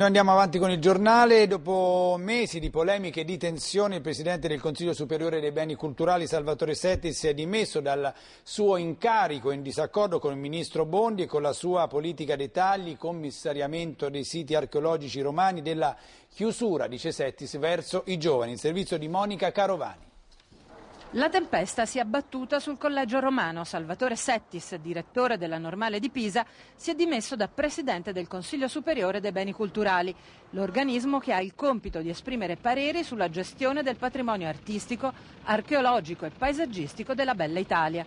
Noi andiamo avanti con il giornale. Dopo mesi di polemiche e di tensioni, il Presidente del Consiglio Superiore dei Beni Culturali, Salvatore Setti, si è dimesso dal suo incarico in disaccordo con il Ministro Bondi e con la sua politica dei tagli, commissariamento dei siti archeologici romani, della chiusura, dice Settis, verso i giovani. Il servizio di Monica Carovani. La tempesta si è abbattuta sul collegio romano. Salvatore Settis, direttore della Normale di Pisa, si è dimesso da presidente del Consiglio Superiore dei Beni Culturali, l'organismo che ha il compito di esprimere pareri sulla gestione del patrimonio artistico, archeologico e paesaggistico della Bella Italia.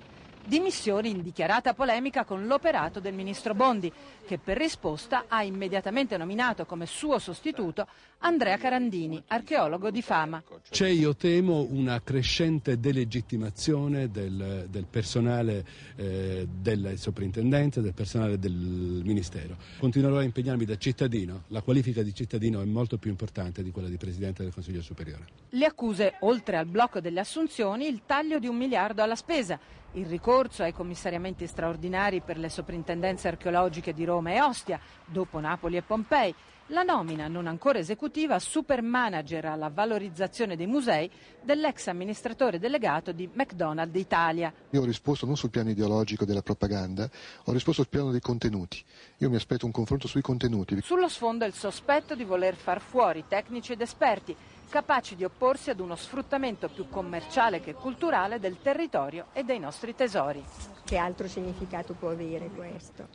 Dimissioni in dichiarata polemica con l'operato del ministro Bondi, che per risposta ha immediatamente nominato come suo sostituto Andrea Carandini, archeologo di fama. C'è, io temo, una crescente delegittimazione del, del personale eh, della soprintendenza, del personale del ministero. Continuerò a impegnarmi da cittadino. La qualifica di cittadino è molto più importante di quella di presidente del Consiglio Superiore. Le accuse, oltre al blocco delle assunzioni, il taglio di un miliardo alla spesa il ricorso ai commissariamenti straordinari per le soprintendenze archeologiche di Roma e Ostia, dopo Napoli e Pompei, la nomina non ancora esecutiva super manager alla valorizzazione dei musei dell'ex amministratore delegato di McDonald's Italia. Io ho risposto non sul piano ideologico della propaganda, ho risposto sul piano dei contenuti. Io mi aspetto un confronto sui contenuti. Sullo sfondo il sospetto di voler far fuori tecnici ed esperti capaci di opporsi ad uno sfruttamento più commerciale che culturale del territorio e dei nostri tesori. Che altro significato può avere questo?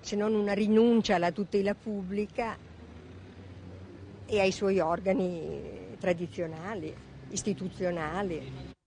Se non una rinuncia alla tutela pubblica e ai suoi organi tradizionali, istituzionali.